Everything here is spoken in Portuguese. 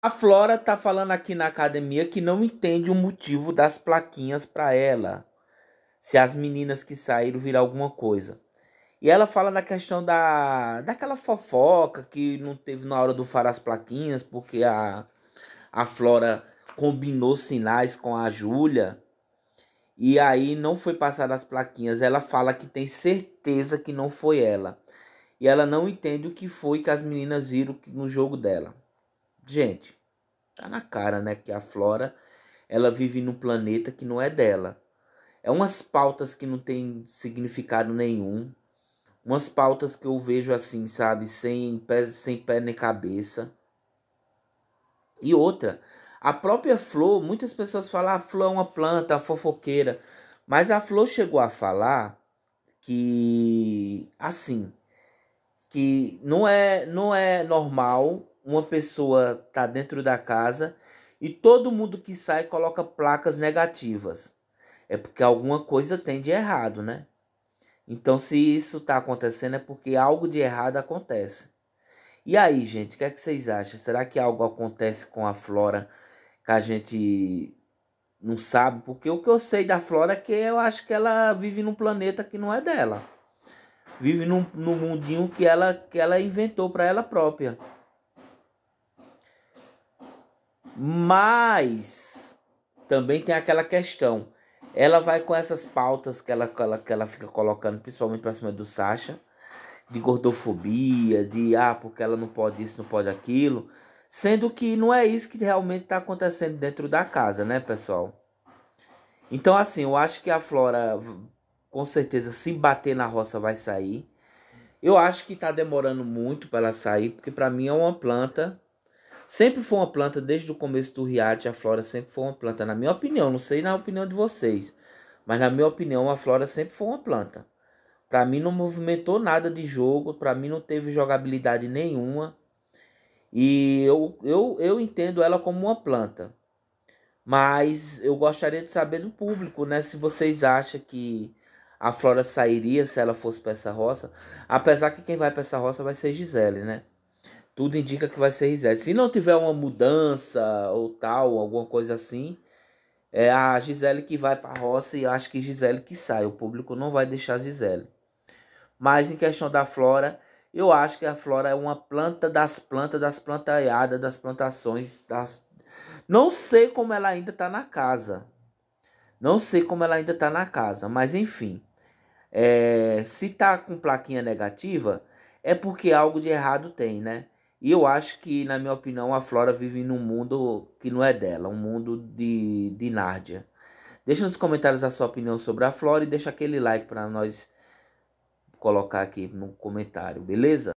A Flora tá falando aqui na academia que não entende o motivo das plaquinhas para ela. Se as meninas que saíram viram alguma coisa. E ela fala na questão da daquela fofoca que não teve na hora do farar as plaquinhas, porque a, a Flora combinou sinais com a Júlia. E aí não foi passada as plaquinhas. Ela fala que tem certeza que não foi ela. E ela não entende o que foi que as meninas viram no jogo dela. Gente, tá na cara, né, que a Flora ela vive num planeta que não é dela. É umas pautas que não tem significado nenhum. Umas pautas que eu vejo assim, sabe, sem pé, sem pé nem cabeça. E outra, a própria flor, muitas pessoas falam, ah, a flor é uma planta, a fofoqueira. Mas a flor chegou a falar que assim, que não é não é normal uma pessoa está dentro da casa e todo mundo que sai coloca placas negativas. É porque alguma coisa tem de errado, né? Então, se isso está acontecendo, é porque algo de errado acontece. E aí, gente, o que, é que vocês acham? Será que algo acontece com a Flora que a gente não sabe? Porque o que eu sei da Flora é que eu acho que ela vive num planeta que não é dela. Vive num, num mundinho que ela, que ela inventou para ela própria. Mas também tem aquela questão. Ela vai com essas pautas que ela, que ela, que ela fica colocando, principalmente pra cima do Sasha, de gordofobia, de ah, porque ela não pode isso, não pode aquilo. Sendo que não é isso que realmente está acontecendo dentro da casa, né, pessoal? Então, assim, eu acho que a Flora, com certeza, se bater na roça, vai sair. Eu acho que está demorando muito para ela sair, porque para mim é uma planta Sempre foi uma planta, desde o começo do Riate, a flora sempre foi uma planta. Na minha opinião, não sei na opinião de vocês, mas na minha opinião, a flora sempre foi uma planta. Para mim não movimentou nada de jogo, para mim não teve jogabilidade nenhuma. E eu, eu, eu entendo ela como uma planta. Mas eu gostaria de saber do público, né? Se vocês acham que a Flora sairia se ela fosse para essa roça. Apesar que quem vai para essa roça vai ser Gisele, né? tudo indica que vai ser Gisele. Se não tiver uma mudança ou tal, alguma coisa assim, é a Gisele que vai para a roça e eu acho que Gisele que sai. O público não vai deixar a Gisele. Mas em questão da Flora, eu acho que a Flora é uma planta das plantas, das plantaiadas, das plantações. Das... Não sei como ela ainda está na casa. Não sei como ela ainda está na casa, mas enfim. É... se tá com plaquinha negativa, é porque algo de errado tem, né? E eu acho que, na minha opinião, a Flora vive num mundo que não é dela, um mundo de, de Nárdia. Deixa nos comentários a sua opinião sobre a Flora e deixa aquele like para nós colocar aqui no comentário, beleza?